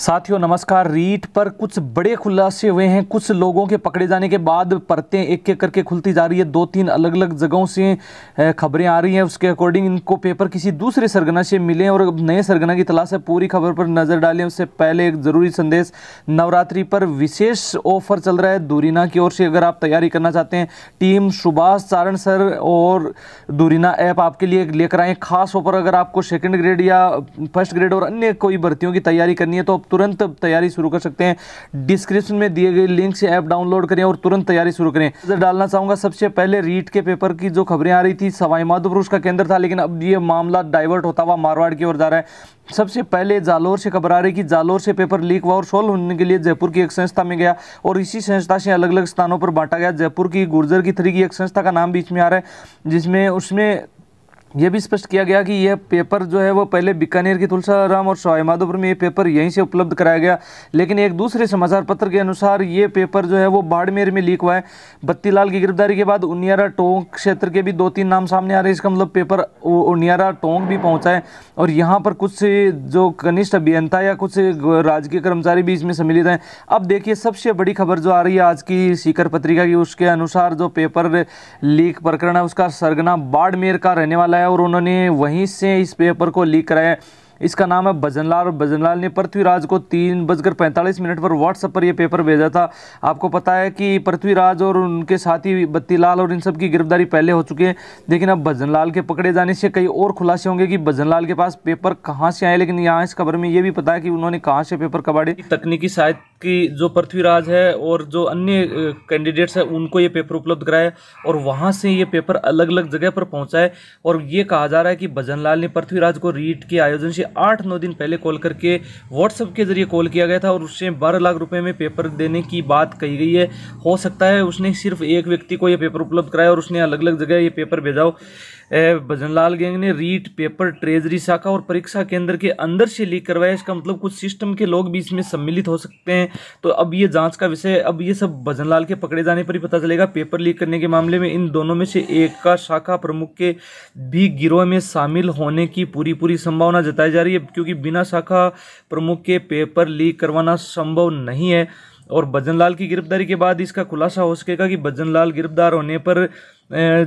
साथियों नमस्कार रीट पर कुछ बड़े खुलासे हुए हैं कुछ लोगों के पकड़े जाने के बाद परतें एक एक करके खुलती जा रही है दो तीन अलग अलग जगहों से खबरें आ रही हैं उसके अकॉर्डिंग इनको पेपर किसी दूसरे सरगना से मिले और नए सरगना की तलाश है पूरी खबर पर नज़र डालें उससे पहले एक ज़रूरी संदेश नवरात्रि पर विशेष ऑफर चल रहा है दूरीना की ओर से अगर आप तैयारी करना चाहते हैं टीम सुभाष चारण सर और दूरीना ऐप आपके लिए लेकर आए खास ऑफर अगर आपको सेकेंड ग्रेड या फर्स्ट ग्रेड और अन्य कोई भर्तियों की तैयारी करनी है तो तुरंत तैयारी शुरू कर सकते हैं डिस्क्रिप्शन में दिए गए लिंक से ऐप डाउनलोड करें और तुरंत तैयारी शुरू करें नजर डालना चाहूंगा सबसे पहले रीट के पेपर की जो खबरें आ रही थी सवाईमाधोपुर उसका केंद्र था लेकिन अब ये मामला डाइवर्ट होता हुआ मारवाड़ की ओर जा रहा है सबसे पहले जालोर से खबर आ रही कि जालोर से पेपर लीक हुआ और सोल्व होने के लिए जयपुर की एक संस्था में गया और इसी संस्था से अलग अलग स्थानों पर बांटा गया जयपुर की गुर्जर की थ्री की एक संस्था का नाम बीच में आ रहा है जिसमें उसमें यह भी स्पष्ट किया गया कि यह पेपर जो है वो पहले बीकानेर के तुलसाराम और सवाईमाधोपुर में ये पेपर यहीं से उपलब्ध कराया गया लेकिन एक दूसरे समाचार पत्र के अनुसार ये पेपर जो है वो बाड़मेर में लीक हुआ है बत्तीलाल की गिरफ्तारी के बाद उनियारा टोंक क्षेत्र के भी दो तीन नाम सामने आ रहे हैं इसका मतलब पेपर उनियारा टोंक भी पहुँचा है और यहाँ पर कुछ जो कनिष्ठ अभियंता या कुछ राजकीय कर्मचारी भी इसमें सम्मिलित हैं अब देखिए सबसे बड़ी खबर जो आ रही है आज की सीकर पत्रिका की उसके अनुसार जो पेपर लीक प्रकरण है उसका सरगना बाड़मेर का रहने वाला है है और उन्होंने वहीं से इस पेपर को लीक कराया इसका नाम है भजनलाल और भजनलाल ने पृथ्वीराज को तीन बजकर पैंतालीस मिनट पर व्हाट्सएप पर यह पेपर भेजा था आपको पता है कि पृथ्वीराज और उनके साथी बत्तीलाल और इन सब की गिरफ्तारी पहले हो चुकी है लेकिन अब भजनलाल के पकड़े जाने से कई और खुलासे होंगे कि भजनलाल के पास पेपर कहाँ से आए लेकिन यहाँ इस खबर में ये भी पता है कि उन्होंने कहाँ से पेपर कबाड़े तकनीकी शायद कि जो पृथ्वीराज है और जो अन्य कैंडिडेट्स हैं उनको ये पेपर उपलब्ध कराया और वहाँ से ये पेपर अलग अलग जगह पर पहुँचाए और ये कहा जा रहा है कि भजन लाल ने पृथ्वीराज को रीट के आयोजन से आठ नौ दिन पहले कॉल करके व्हाट्सअप के जरिए कॉल किया गया था और उससे बारह लाख रुपये में पेपर देने की बात कही गई है हो सकता है उसने सिर्फ एक व्यक्ति को ये पेपर उपलब्ध कराया और उसने अलग अलग जगह ये पेपर भेजाओ भजनलाल गैंग ने रीट पेपर ट्रेजरी शाखा और परीक्षा केंद्र के अंदर से लीक करवाया इसका मतलब कुछ सिस्टम के लोग भी इसमें सम्मिलित हो सकते हैं हैं तो अब ये जांच का विषय अब ये सब भजनलाल के पकड़े जाने पर ही पता चलेगा पेपर लीक करने के मामले में इन दोनों में से एक का शाखा प्रमुख के भी गिरोह में शामिल होने की पूरी पूरी संभावना जताई जा रही है क्योंकि बिना शाखा प्रमुख के पेपर लीक करवाना संभव नहीं है और भजनलाल की गिरफ्तारी के बाद इसका खुलासा हो सकेगा कि भजनलाल गिरफ्तार होने पर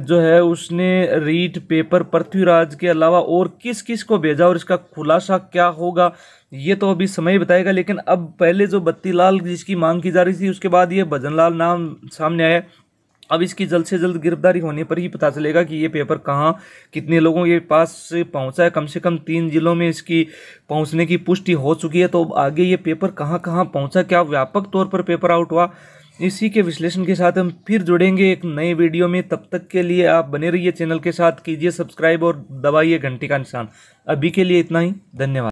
जो है उसने रीट पेपर पृथ्वीराज के अलावा और किस किस को भेजा और इसका खुलासा क्या होगा ये तो अभी समय बताएगा लेकिन अब पहले जो बत्तीलाल जिसकी मांग की जा रही थी उसके बाद ये भजनलाल नाम सामने आया अब इसकी जल्द से जल्द गिरफ्तारी होने पर ही पता चलेगा कि ये पेपर कहाँ कितने लोगों के पास पहुँचा है कम से कम तीन जिलों में इसकी पहुँचने की पुष्टि हो चुकी है तो आगे ये पेपर कहाँ कहाँ पहुँचा क्या व्यापक तौर पर पेपर आउट हुआ इसी के विश्लेषण के साथ हम फिर जुड़ेंगे एक नए वीडियो में तब तक के लिए आप बने रहिए चैनल के साथ कीजिए सब्सक्राइब और दबाइए घंटी का निशान अभी के लिए इतना ही धन्यवाद